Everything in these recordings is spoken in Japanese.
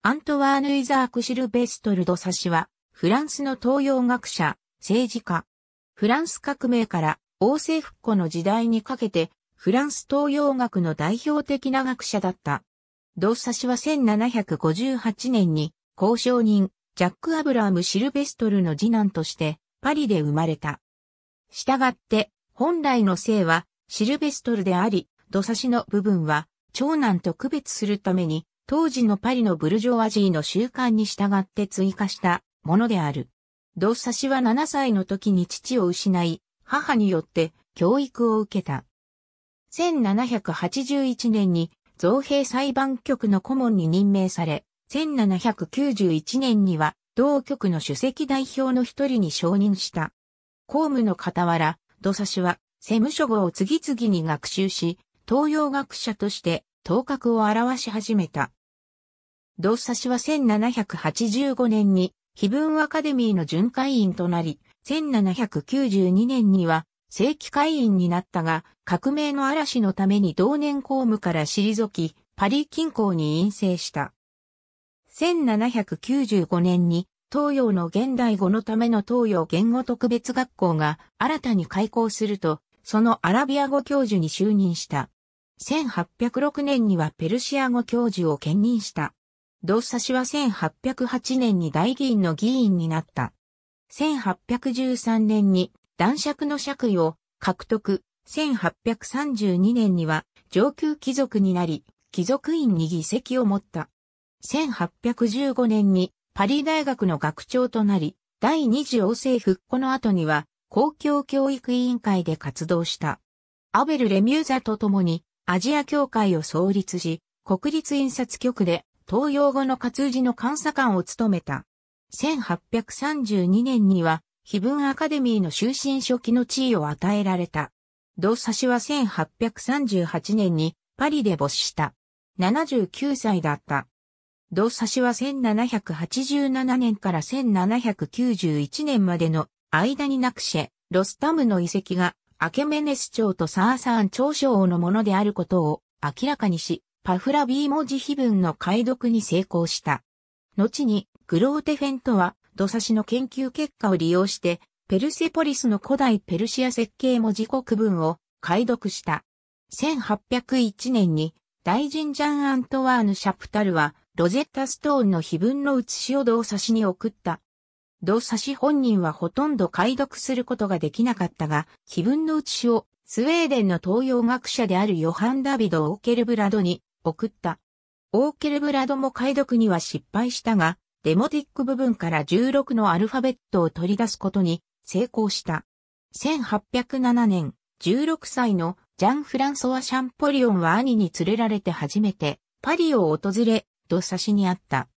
アントワーヌ・イザーク・シルベストル・ド・サシは、フランスの東洋学者、政治家。フランス革命から王政復古の時代にかけて、フランス東洋学の代表的な学者だった。ド・サシは1758年に、交渉人、ジャック・アブラーム・シルベストルの次男として、パリで生まれた。したがって、本来の姓は、シルベストルであり、ド・サシの部分は、長男と区別するために、当時のパリのブルジョワジーの習慣に従って追加したものである。ドッサシは7歳の時に父を失い、母によって教育を受けた。1781年に造幣裁判局の顧問に任命され、1791年には同局の主席代表の一人に承認した。公務の傍ら、ドサシは、セ務書号を次々に学習し、東洋学者として頭角を現し始めた。同佐氏は1785年に、非文アカデミーの巡回員となり、1792年には正規会員になったが、革命の嵐のために同年公務から退き、パリ近郊に陰性した。1795年に東洋の現代語のための東洋言語特別学校が新たに開校すると、そのアラビア語教授に就任した。1806年にはペルシア語教授を兼任した。同佐氏は1808年に大議員の議員になった。1813年に男爵の爵位を獲得。1832年には上級貴族になり、貴族院に議席を持った。1815年にパリ大学の学長となり、第二次王政復古の後には公共教育委員会で活動した。アベル・レミューザと共にアジア協会を創立し、国立印刷局で東洋語の活字の監査官を務めた。1832年には、碑文アカデミーの終身初期の地位を与えられた。同サシは1838年にパリで没した。79歳だった。同サシは1787年から1791年までの間になくし、ロスタムの遺跡がアケメネス朝とサーサーン朝将のものであることを明らかにし、パフラビー文字碑文の解読に成功した。後に、グローテフェントは、土差しの研究結果を利用して、ペルセポリスの古代ペルシア設計文字国文を解読した。1801年に、大臣ジャン・アントワーヌ・シャプタルは、ロゼッタ・ストーンの碑文の写しを土差しに送った。土差し本人はほとんど解読することができなかったが、碑文の写しをスウェーデンの東洋学者であるヨハン・ダビド・オーケルブラドに送った。オーケルブラドも解読には失敗したが、デモティック部分から16のアルファベットを取り出すことに成功した。1807年、16歳のジャン・フランソワ・シャンポリオンは兄に連れられて初めてパリを訪れ、ドサシに会った。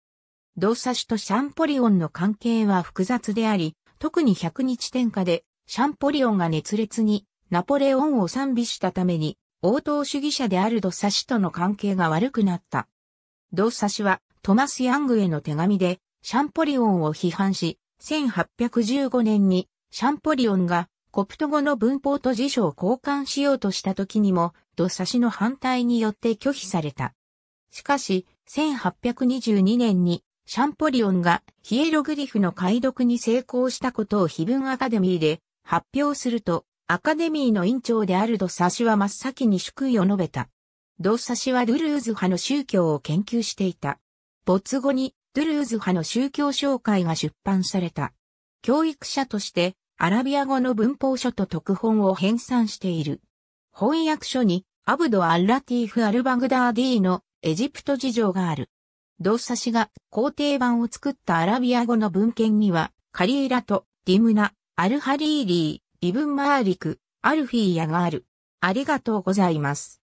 ドサシとシャンポリオンの関係は複雑であり、特に100日天下でシャンポリオンが熱烈にナポレオンを賛美したために応答主義者であるドサシとの関係が悪くなった。ドサシはトマス・ヤングへの手紙でシャンポリオンを批判し、1815年にシャンポリオンがコプト語の文法と辞書を交換しようとした時にも、ドサシの反対によって拒否された。しかし、1822年にシャンポリオンがヒエログリフの解読に成功したことを非文アカデミーで発表すると、アカデミーの委員長であるドサシは真っ先に祝意を述べた。ドサシはドゥルーズ派の宗教を研究していた。没後にドゥルーズ派の宗教紹介が出版された。教育者としてアラビア語の文法書と特本を編纂している。翻訳書にアブド・アッラティーフ・アルバグダーディのエジプト事情がある。ドサシが皇帝版を作ったアラビア語の文献にはカリーラとディムナ、アルハリーリー、イブンマーリク、アルフィーヤがある。ありがとうございます。